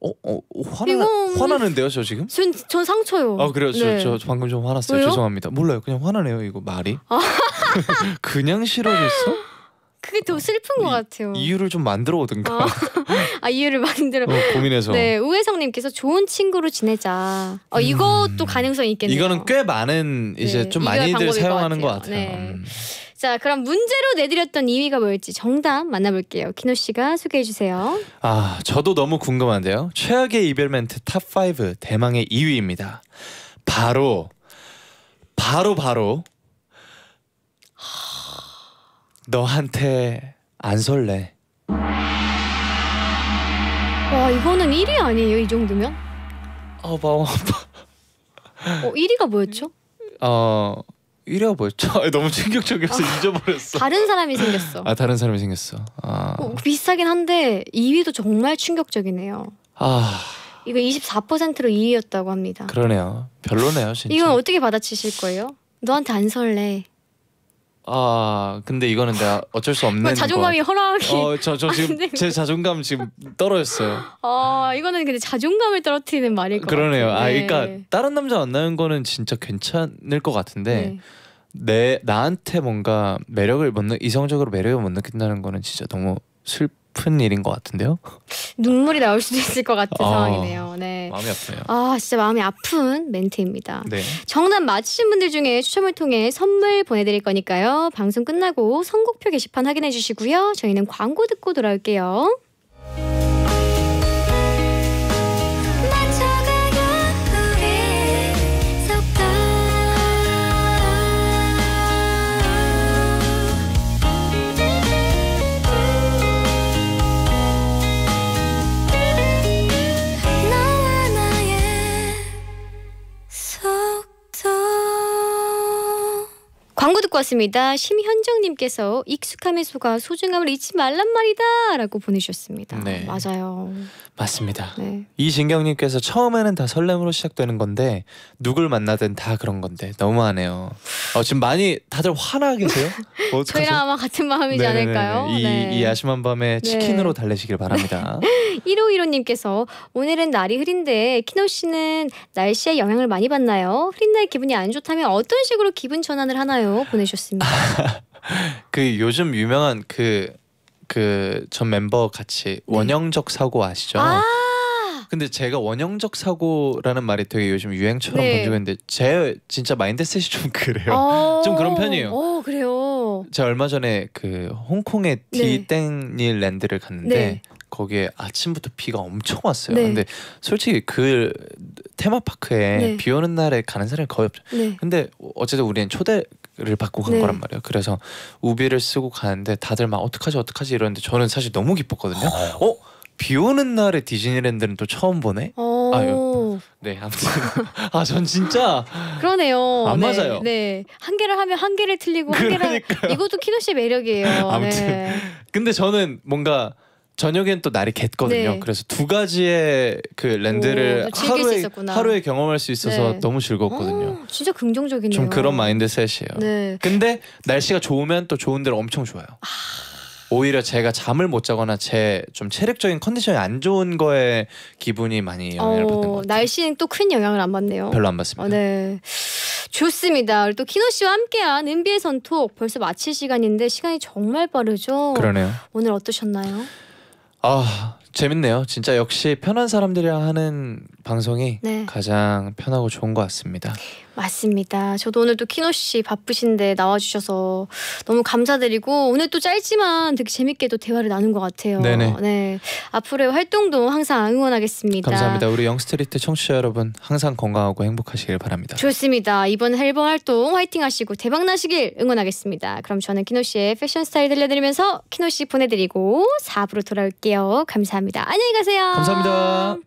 어, 어 화나 이건... 화나는데요, 저 지금? 전, 전 상처요. 아 그래요, 네. 저, 저 방금 좀 화났어요. 왜요? 죄송합니다. 몰라요, 그냥 화나네요. 이거 말이. 아. *laughs* 그냥 싫어졌어? 그게 더 슬픈 것 같아요. 이유를 좀 만들어 오든가. 아, 어. *laughs* 아 이유를 만들어. 어, 고민해서. 네, 우혜성님께서 좋은 친구로 지내자. 어, 음. 이것도 가능성이 있겠네요. 이거는 꽤 많은 네, 이제 네, 좀 많이들 사용하는 것 같아요. 것 같아요. 네. 음. 자, 그럼 문제로 내드렸던 2위가 뭘지 정답 만나볼게요. 키노 씨가 소개해 주세요. 아, 저도 너무 궁금한데요. 최악의 이별 멘트 탑 5 대망의 2위입니다. 바로 바로 바로 너한테 안 설레. 와 이거는 1위 아니에요 이 정도면? 어 마음 어 1위가 뭐였죠? 어 1위가 뭐였죠? 너무 충격적이어서 아, 잊어버렸어. 다른 사람이 생겼어. 아 다른 사람이 생겼어. 아. 어, 비슷하긴 한데 2위도 정말 충격적이네요. 아. 이거 24%로 2위였다고 합니다. 그러네요. 별로네요, 진짜. 이건 어떻게 받아치실 거예요? 너한테 안 설레. 아 근데 이거는 내가 어쩔 수 없는 자존감이 허락이 어저 저 지금 제 자존감 지금 떨어졌어요. 아 이거는 근데 자존감을 떨어뜨리는 말일 것 그러네요. 같아요. 아 그러니까 다른 남자 만나는 거는 진짜 괜찮을 것 같은데 네. 내 나한테 뭔가 매력을 못 이성적으로 매력을 못 느낀다는 거는 진짜 너무 슬 아픈 일인 것 같은데요. *laughs* 눈물이 나올 수도 있을 것 같은 아, 상황이네요. 네. 마음이 아프네요. 아 진짜 마음이 아픈 멘트입니다. 네. 정답 맞히신 분들 중에 추첨을 통해 선물 보내드릴 거니까요. 방송 끝나고 선곡표 게시판 확인해 주시고요. 저희는 광고 듣고 돌아올게요. 듣고 왔습니다. 심현정님께서 익숙함의 소가 소중함을 잊지 말란 말이다 라고 보내셨습니다 네. 맞아요. 맞습니다. 네. 이진경님께서 처음에는 다 설렘으로 시작되는 건데 누굴 만나든 다 그런 건데 너무하네요. 어, 지금 많이 다들 화나 계세요? *laughs* 저희랑 아마 같은 마음이지 네네네네. 않을까요? 이, 네. 이 야심한 밤에 네. 치킨으로 네. 달래시길 바랍니다. 1515님께서 *laughs* 오늘은 날이 흐린데 키노 씨는 날씨에 영향을 많이 받나요? 흐린 날 기분이 안 좋다면 어떤 식으로 기분 전환을 하나요? 보내셨습니다. *laughs* 그 요즘 유명한 그 그전 멤버 같이 네. 원형적 사고 아시죠? 아 근데 제가 원형적 사고라는 말이 되게 요즘 유행처럼 네. 번지는데제 진짜 마인드셋이 좀 *laughs* 그래요. 어. 좀 그런 편이에요. 오, 어, 그래요. 제가 얼마 전에 그 홍콩의 네. 디땡닐 랜드를 갔는데 네. 거기에 아침부터 비가 엄청 왔어요. 네. 근데 솔직히 그 테마파크에 비 오는 날에 가는 사람이 거의 없죠. 근데 어쨌든 우리는 초대 를 받고 간 네. 거란 말이에요. 그래서 우비를 쓰고 가는데 다들 막 어떡하지 어떡하지 이러는데 저는 사실 너무 기뻤거든요. 아. 어? 비 오는 날에 디즈니랜드는 또 처음 보네. 어. 아유. 네, 아무튼 *laughs* 아 전 진짜 그러네요. 안 네, 맞아요. 네, 한 개를 하면 한 개를 틀리고 한 개를 이것도 키노 씨 매력이에요. 아무튼 네. 근데 저는 뭔가 저녁엔 또 날이 갰거든요. 네. 그래서 두 가지의 그 랜드를 오, 하루에 하루에 경험할 수 있어서 네. 너무 즐거웠거든요. 오, 진짜 긍정적이네요. 좀 그런 마인드셋이에요. 네. 근데 날씨가 좋으면 또 좋은 데로 엄청 좋아요. 아. 오히려 제가 잠을 못 자거나 제 좀 체력적인 컨디션이 안 좋은 거에 기분이 많이 영향을 어, 받는 것 같아요. 날씨는 또 큰 영향을 안 받네요. 별로 안 받습니다. 어, 네. 좋습니다. 또 키노 씨와 함께한 은비의 선톡 벌써 마칠 시간인데 시간이 정말 빠르죠. 그러네요. 오늘 어떠셨나요? 아 재밌네요. 진짜 역시 편한 사람들이랑 하는 방송이 네. 가장 편하고 좋은 것 같습니다. 맞습니다. 저도 오늘 또 키노 씨 바쁘신데 나와주셔서 너무 감사드리고 오늘 또 짧지만 되게 재밌게 도 대화를 나눈 것 같아요. 네네. 네. 앞으로의 활동도 항상 응원하겠습니다. 감사합니다. 우리 영스트리트 청취자 여러분 항상 건강하고 행복하시길 바랍니다. 좋습니다. 이번 앨범 활동 화이팅 하시고 대박 나시길 응원하겠습니다. 그럼 저는 키노 씨의 패션 스타일 들려드리면서 키노 씨 보내드리고 4부로 돌아올게요. 감사합니다. 안녕히 가세요. 감사합니다.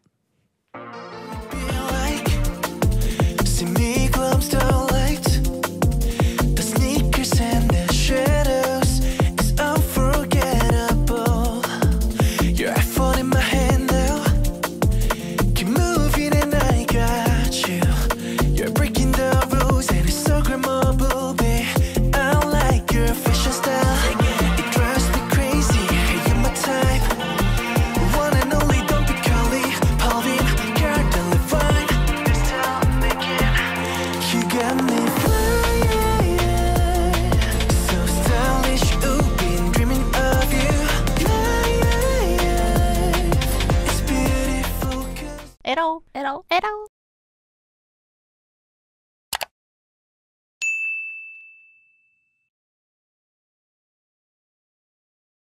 at all,